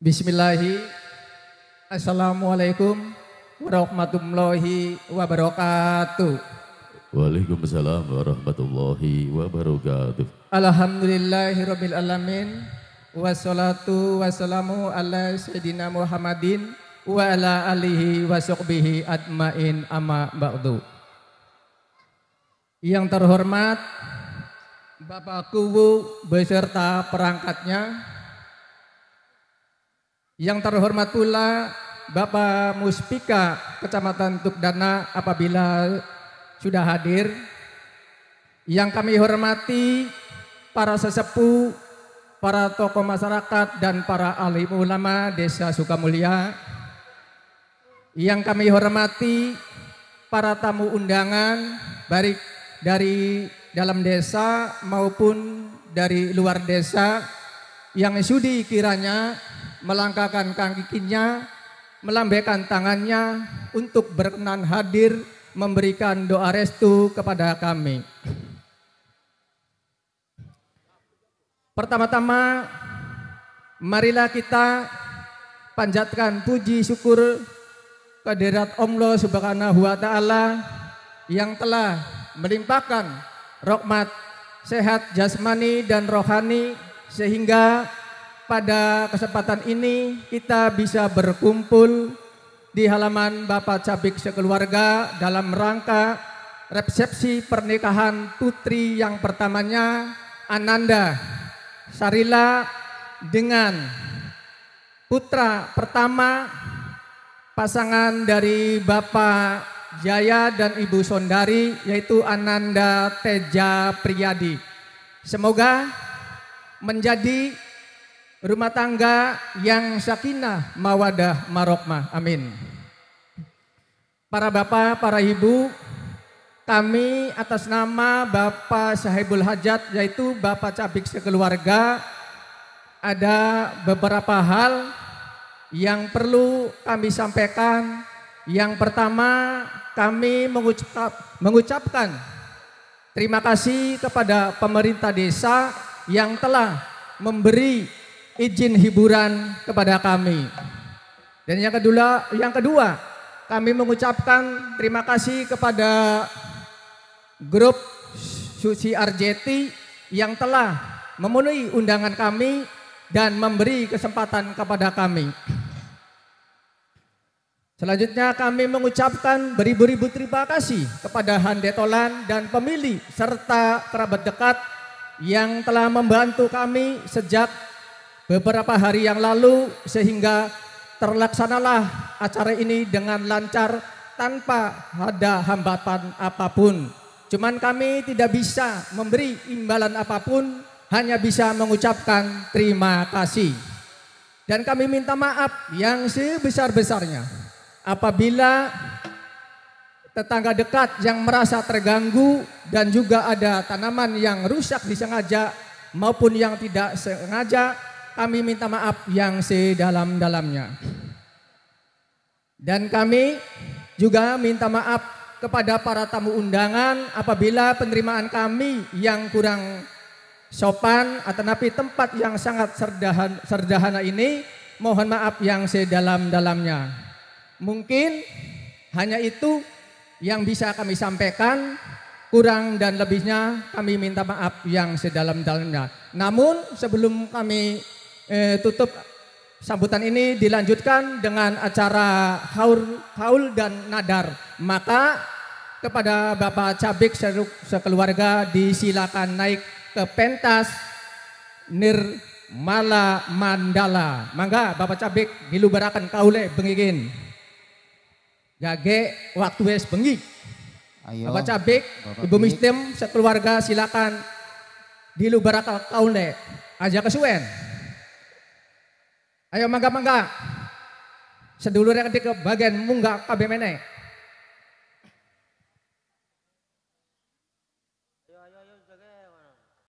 Bismillahi Assalamualaikum warahmatullahi wabarakatuh. Waalaikumsalam warahmatullahi wabarakatuh. Alhamdulillahirabbil alamin wassalatu wassalamu ala sayyidina Muhammadin wa ala alihi wa ajmain amma ba'du. Yang terhormat Bapak Kubu beserta perangkatnya yang terhormat pula Bapak Muspika Kecamatan Tukdana apabila sudah hadir. Yang kami hormati para sesepuh, para tokoh masyarakat dan para ahli ulama Desa Sukamulia. Yang kami hormati para tamu undangan baik dari dalam desa maupun dari luar desa yang sudi kiranya melangkahkan kakinya, melambaikan tangannya untuk berkenan hadir memberikan doa restu kepada kami. Pertama-tama, marilah kita panjatkan puji syukur kehadirat Allah Subhanahu wa taala yang telah melimpahkan rahmat sehat jasmani dan rohani sehingga pada kesempatan ini kita bisa berkumpul di halaman Bapak Cabik sekeluarga dalam rangka resepsi pernikahan putri yang pertamanya Ananda Sarila dengan putra pertama pasangan dari Bapak Jaya dan Ibu Sondari yaitu Ananda Teja Priyadi. Semoga menjadi Rumah tangga yang sakinah mawadah marokmah. Amin. Para bapak, para ibu, kami atas nama Bapak Sahibul Hajat yaitu Bapak Cabik sekeluarga ada beberapa hal yang perlu kami sampaikan. Yang pertama kami mengucap, mengucapkan terima kasih kepada pemerintah desa yang telah memberi izin hiburan kepada kami. Dan yang kedua, yang kedua, kami mengucapkan terima kasih kepada grup Susi Arjeti yang telah memenuhi undangan kami dan memberi kesempatan kepada kami. Selanjutnya kami mengucapkan beribu-ribu terima kasih kepada Hande dan pemilih serta kerabat dekat yang telah membantu kami sejak beberapa hari yang lalu sehingga terlaksanalah acara ini dengan lancar tanpa ada hambatan apapun. Cuman kami tidak bisa memberi imbalan apapun, hanya bisa mengucapkan terima kasih. Dan kami minta maaf yang sebesar-besarnya apabila tetangga dekat yang merasa terganggu dan juga ada tanaman yang rusak disengaja maupun yang tidak sengaja kami minta maaf yang sedalam-dalamnya. Dan kami juga minta maaf kepada para tamu undangan apabila penerimaan kami yang kurang sopan atau napi tempat yang sangat serdahan, serdahana ini mohon maaf yang sedalam-dalamnya. Mungkin hanya itu yang bisa kami sampaikan kurang dan lebihnya kami minta maaf yang sedalam-dalamnya. Namun sebelum kami eh, tutup sambutan ini dilanjutkan dengan acara haul, haul dan nadar. Maka kepada Bapak Cabik seruk sekeluarga disilakan naik ke pentas Nirmala Mandala. Mangga Bapak Cabik dilubarakan kaule bengigin. Jage waktu es bengi. Ayo. Bapak Cabik, Bapak Ibu Mistim sekeluarga silakan dilubarakan kaule. Aja kesuwen. Ayo mangga mangga. Sedulur yang ke bagian munggah kabeh meneh.